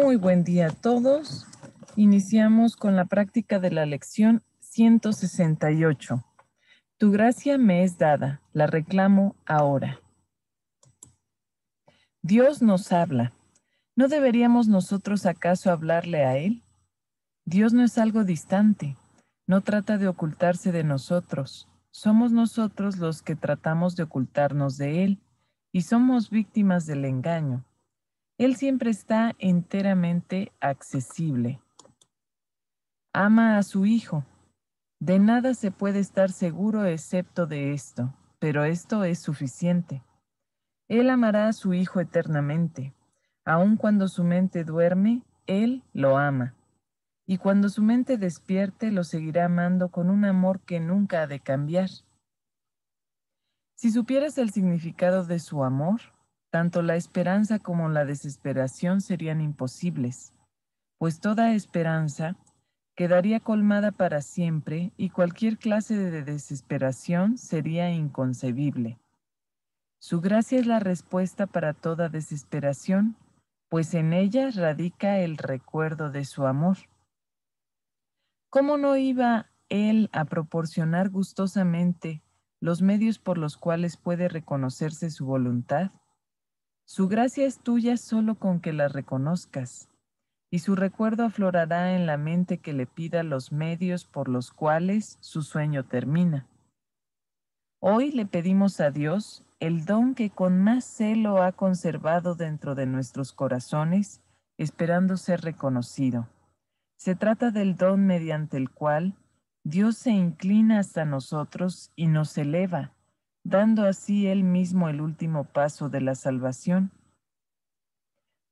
Muy buen día a todos. Iniciamos con la práctica de la lección 168. Tu gracia me es dada, la reclamo ahora. Dios nos habla. ¿No deberíamos nosotros acaso hablarle a Él? Dios no es algo distante, no trata de ocultarse de nosotros. Somos nosotros los que tratamos de ocultarnos de Él y somos víctimas del engaño. Él siempre está enteramente accesible. Ama a su hijo. De nada se puede estar seguro excepto de esto, pero esto es suficiente. Él amará a su hijo eternamente. Aun cuando su mente duerme, él lo ama. Y cuando su mente despierte, lo seguirá amando con un amor que nunca ha de cambiar. Si supieras el significado de su amor, tanto la esperanza como la desesperación serían imposibles, pues toda esperanza quedaría colmada para siempre y cualquier clase de desesperación sería inconcebible. Su gracia es la respuesta para toda desesperación, pues en ella radica el recuerdo de su amor. ¿Cómo no iba Él a proporcionar gustosamente los medios por los cuales puede reconocerse su voluntad? Su gracia es tuya solo con que la reconozcas, y su recuerdo aflorará en la mente que le pida los medios por los cuales su sueño termina. Hoy le pedimos a Dios el don que con más celo ha conservado dentro de nuestros corazones, esperando ser reconocido. Se trata del don mediante el cual Dios se inclina hasta nosotros y nos eleva, dando así él mismo el último paso de la salvación.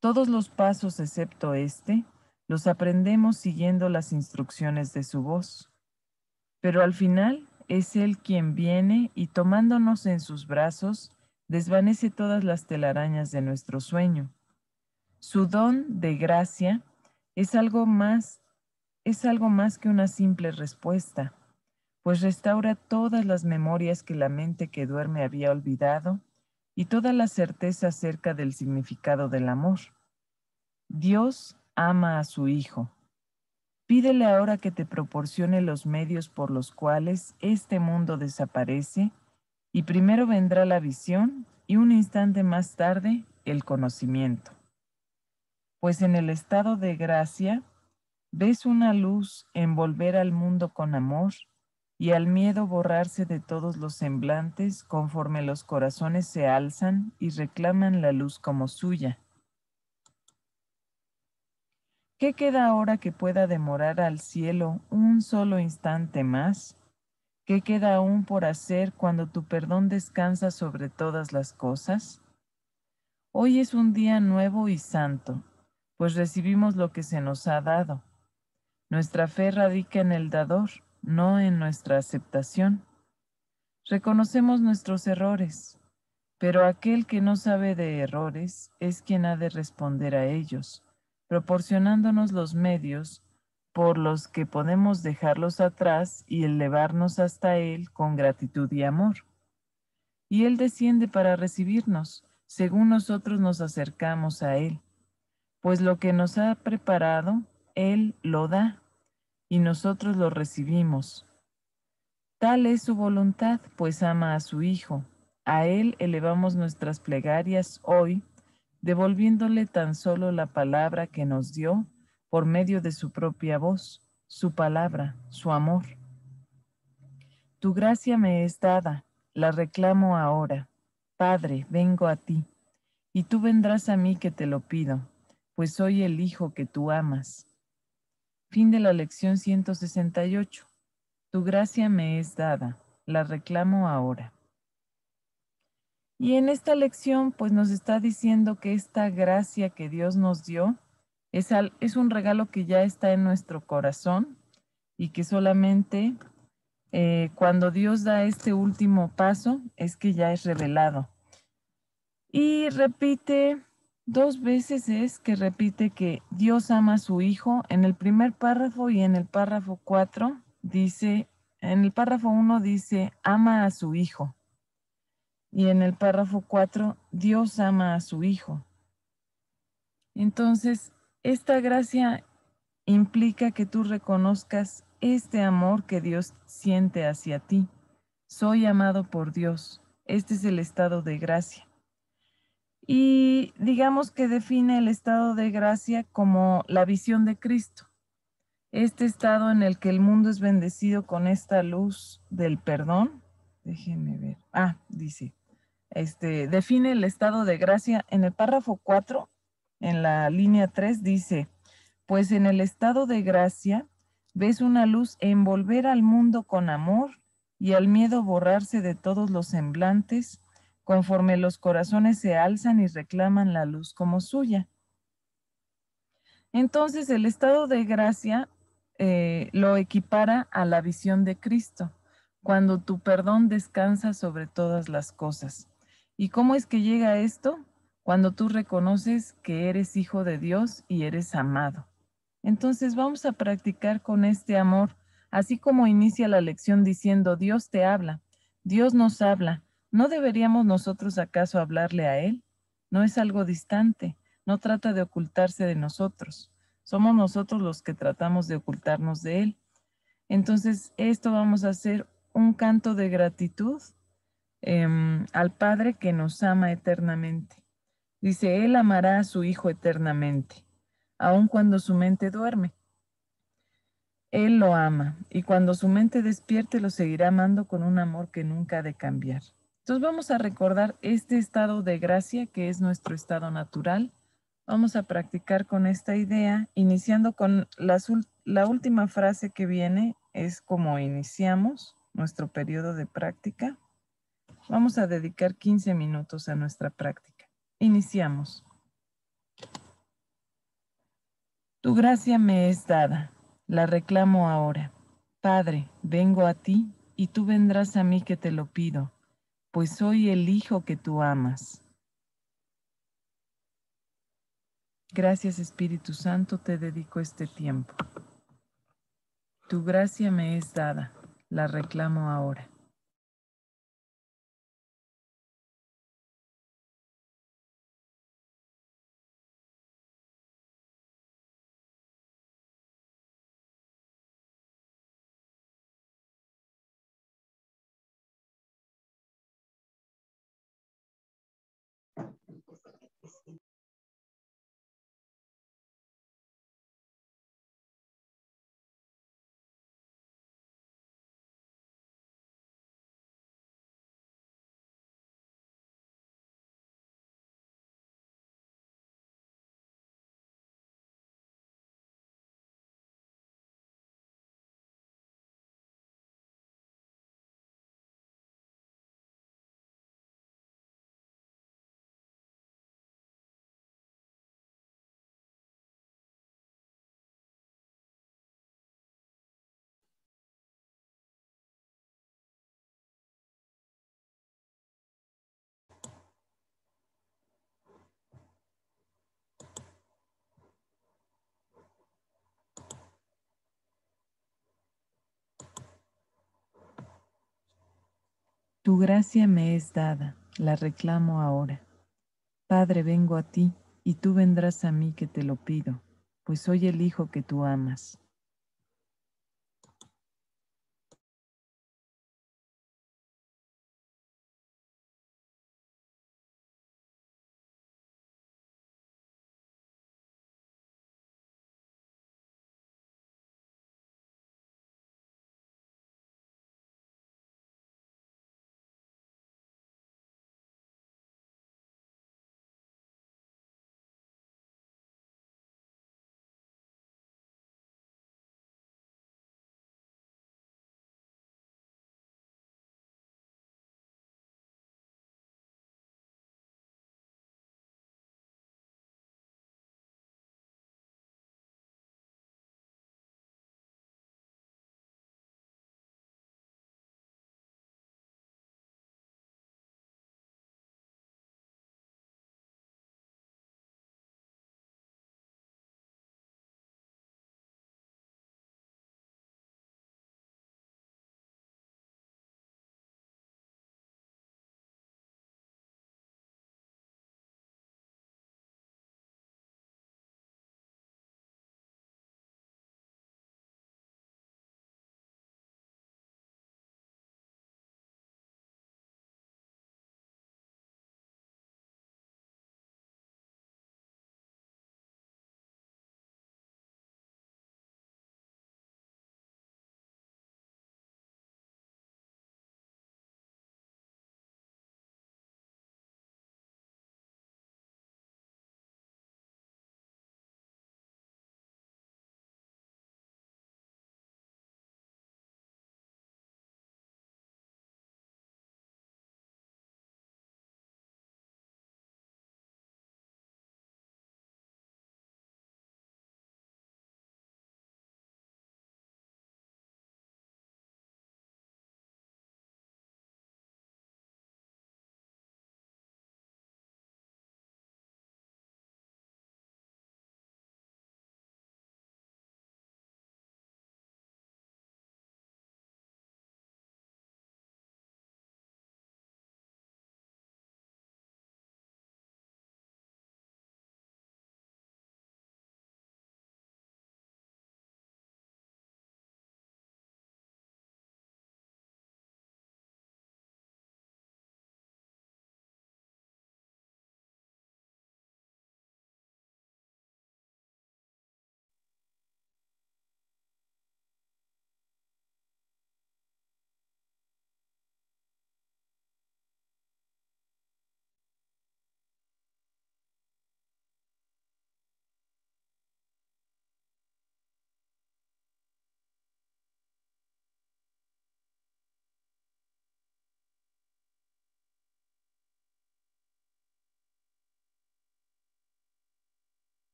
Todos los pasos excepto este los aprendemos siguiendo las instrucciones de su voz. Pero al final es Él quien viene y tomándonos en sus brazos, desvanece todas las telarañas de nuestro sueño. Su don de gracia es algo más, es algo más que una simple respuesta pues restaura todas las memorias que la mente que duerme había olvidado y toda la certeza acerca del significado del amor. Dios ama a su Hijo. Pídele ahora que te proporcione los medios por los cuales este mundo desaparece y primero vendrá la visión y un instante más tarde el conocimiento. Pues en el estado de gracia ves una luz envolver al mundo con amor y al miedo borrarse de todos los semblantes conforme los corazones se alzan y reclaman la luz como suya. ¿Qué queda ahora que pueda demorar al cielo un solo instante más? ¿Qué queda aún por hacer cuando tu perdón descansa sobre todas las cosas? Hoy es un día nuevo y santo, pues recibimos lo que se nos ha dado. Nuestra fe radica en el dador no en nuestra aceptación. Reconocemos nuestros errores, pero aquel que no sabe de errores es quien ha de responder a ellos, proporcionándonos los medios por los que podemos dejarlos atrás y elevarnos hasta Él con gratitud y amor. Y Él desciende para recibirnos, según nosotros nos acercamos a Él, pues lo que nos ha preparado, Él lo da y nosotros lo recibimos. Tal es su voluntad, pues ama a su Hijo. A Él elevamos nuestras plegarias hoy, devolviéndole tan solo la palabra que nos dio por medio de su propia voz, su palabra, su amor. Tu gracia me es dada, la reclamo ahora. Padre, vengo a ti, y tú vendrás a mí que te lo pido, pues soy el Hijo que tú amas. Fin de la lección 168. Tu gracia me es dada, la reclamo ahora. Y en esta lección, pues nos está diciendo que esta gracia que Dios nos dio es, es un regalo que ya está en nuestro corazón y que solamente eh, cuando Dios da este último paso es que ya es revelado. Y repite Dos veces es que repite que Dios ama a su hijo en el primer párrafo y en el párrafo 4 dice, en el párrafo 1 dice, ama a su hijo. Y en el párrafo 4, Dios ama a su hijo. Entonces, esta gracia implica que tú reconozcas este amor que Dios siente hacia ti. Soy amado por Dios. Este es el estado de gracia y digamos que define el estado de gracia como la visión de Cristo, este estado en el que el mundo es bendecido con esta luz del perdón. Déjenme ver. Ah, dice. Este, define el estado de gracia en el párrafo 4, en la línea 3, dice, pues en el estado de gracia ves una luz envolver al mundo con amor y al miedo borrarse de todos los semblantes conforme los corazones se alzan y reclaman la luz como suya. Entonces el estado de gracia eh, lo equipara a la visión de Cristo, cuando tu perdón descansa sobre todas las cosas. ¿Y cómo es que llega esto? Cuando tú reconoces que eres hijo de Dios y eres amado. Entonces vamos a practicar con este amor, así como inicia la lección diciendo, Dios te habla, Dios nos habla, ¿No deberíamos nosotros acaso hablarle a Él? No es algo distante, no trata de ocultarse de nosotros. Somos nosotros los que tratamos de ocultarnos de Él. Entonces, esto vamos a hacer un canto de gratitud em, al Padre que nos ama eternamente. Dice, Él amará a su Hijo eternamente, aun cuando su mente duerme. Él lo ama y cuando su mente despierte lo seguirá amando con un amor que nunca ha de cambiar. Entonces vamos a recordar este estado de gracia que es nuestro estado natural. Vamos a practicar con esta idea, iniciando con la última frase que viene, es como iniciamos nuestro periodo de práctica. Vamos a dedicar 15 minutos a nuestra práctica. Iniciamos. Tu gracia me es dada, la reclamo ahora. Padre, vengo a ti y tú vendrás a mí que te lo pido pues soy el hijo que tú amas. Gracias Espíritu Santo, te dedico este tiempo. Tu gracia me es dada, la reclamo ahora. Tu gracia me es dada, la reclamo ahora. Padre, vengo a ti, y tú vendrás a mí que te lo pido, pues soy el Hijo que tú amas.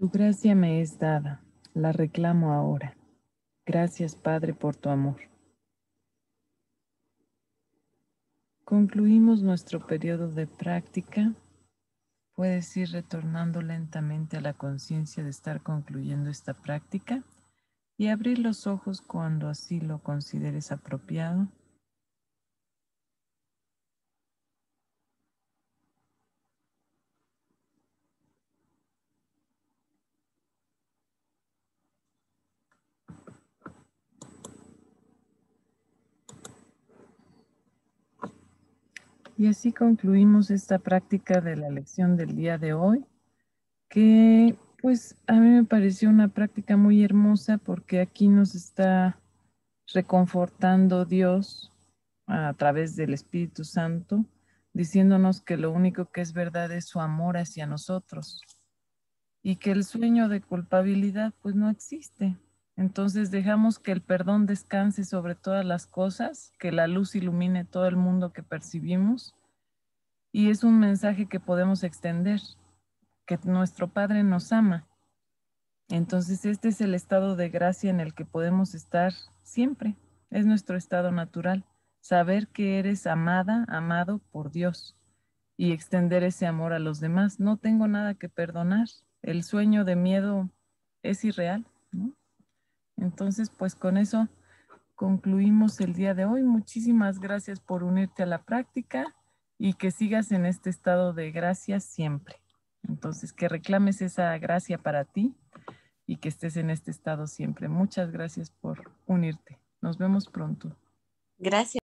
Tu gracia me es dada, la reclamo ahora. Gracias, Padre, por tu amor. Concluimos nuestro periodo de práctica. Puedes ir retornando lentamente a la conciencia de estar concluyendo esta práctica y abrir los ojos cuando así lo consideres apropiado Y así concluimos esta práctica de la lección del día de hoy, que pues a mí me pareció una práctica muy hermosa porque aquí nos está reconfortando Dios a través del Espíritu Santo, diciéndonos que lo único que es verdad es su amor hacia nosotros y que el sueño de culpabilidad pues no existe, entonces dejamos que el perdón descanse sobre todas las cosas, que la luz ilumine todo el mundo que percibimos. Y es un mensaje que podemos extender, que nuestro Padre nos ama. Entonces este es el estado de gracia en el que podemos estar siempre. Es nuestro estado natural, saber que eres amada, amado por Dios y extender ese amor a los demás. No tengo nada que perdonar. El sueño de miedo es irreal entonces, pues con eso concluimos el día de hoy. Muchísimas gracias por unirte a la práctica y que sigas en este estado de gracia siempre. Entonces, que reclames esa gracia para ti y que estés en este estado siempre. Muchas gracias por unirte. Nos vemos pronto. Gracias.